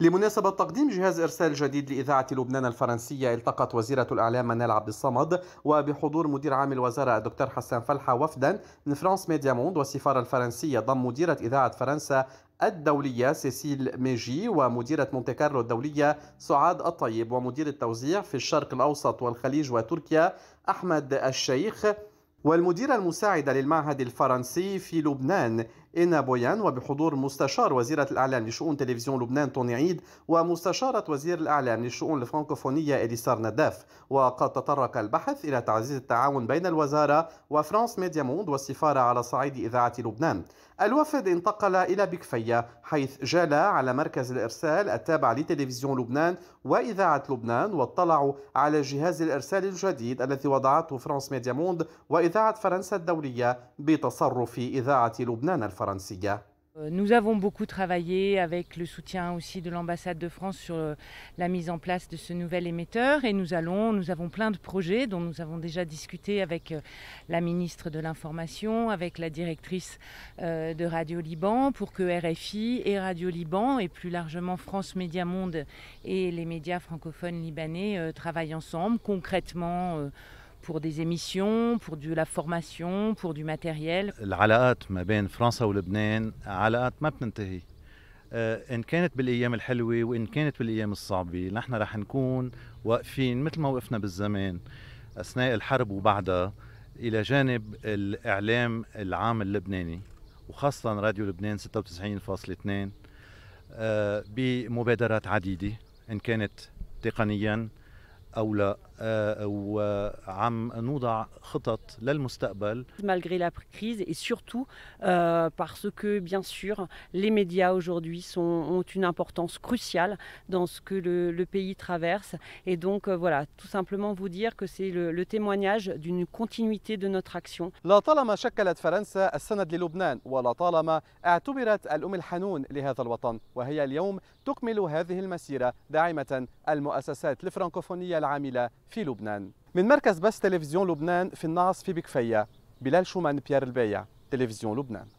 لمناسبة تقديم جهاز إرسال جديد لإذاعة لبنان الفرنسية التقت وزيرة الإعلام منال عبد الصمد وبحضور مدير عام الوزارة الدكتور حسان فلحة وفدا من فرانس ميديا موند والسفارة الفرنسية ضم مديرة إذاعة فرنسا الدولية سيسيل ميجي ومديرة مونتي كارلو الدولية سعاد الطيب ومدير التوزيع في الشرق الأوسط والخليج وتركيا أحمد الشيخ والمديرة المساعدة للمعهد الفرنسي في لبنان إن بويان وبحضور مستشار وزيرة الإعلام لشؤون تلفزيون لبنان طوني عيد ومستشارة وزير الإعلام للشؤون الفرنكوفونية إليسار نداف وقد تطرق البحث إلى تعزيز التعاون بين الوزارة وفرانس ميديا موند والسفارة على صعيد إذاعة لبنان الوفد انتقل إلى بكفية حيث جال على مركز الإرسال التابع لتلفزيون لبنان وإذاعة لبنان واطلعوا على جهاز الإرسال الجديد الذي وضعته فرانس ميديا موند وإذاعة فرنسا الدولية بتصرف إذاعة لبنان الفرنسية Euh, nous avons beaucoup travaillé avec le soutien aussi de l'ambassade de France sur euh, la mise en place de ce nouvel émetteur et nous allons, nous avons plein de projets dont nous avons déjà discuté avec euh, la ministre de l'Information, avec la directrice de Radio Liban pour que RFI et Radio Liban et plus largement France Média Monde et les médias francophones libanais travaillent ensemble concrètement pour des émissions pour de la formation pour du matériel العلاقات ما بين فرنسا ولبنان علاقات ما بتنتهي آه، ان كانت بالايام الحلوه وان كانت بالايام الصعبه نحن رح نكون واقفين مثل ما وقفنا بالزمان اثناء الحرب وبعدها الى جانب الاعلام العام اللبناني وخاصه راديو لبنان 96.2 آه، بمبادرات عديده ان كانت تقنيا او لا وعم نوضع خطط للمستقبل malgré la crise et surtout euh, parce que bien sûr les médias aujourd'hui sont, ont une importance cruciale dans ce que le, le pays traverse et donc euh, voilà tout simplement vous dire que c'est le, le témoignage d'une continuité de notre action لا طالما شكلت فرنسا السند للبنان ولا طالما اعتبرت الأم الحنون لهذا الوطن وهي اليوم تكمل هذه المسيرة داعمة المؤسسات الفرنكوفونية العاملة في لبنان من مركز بس تلفزيون لبنان في الناص في بكفية بلال شومان بيار البيع تلفزيون لبنان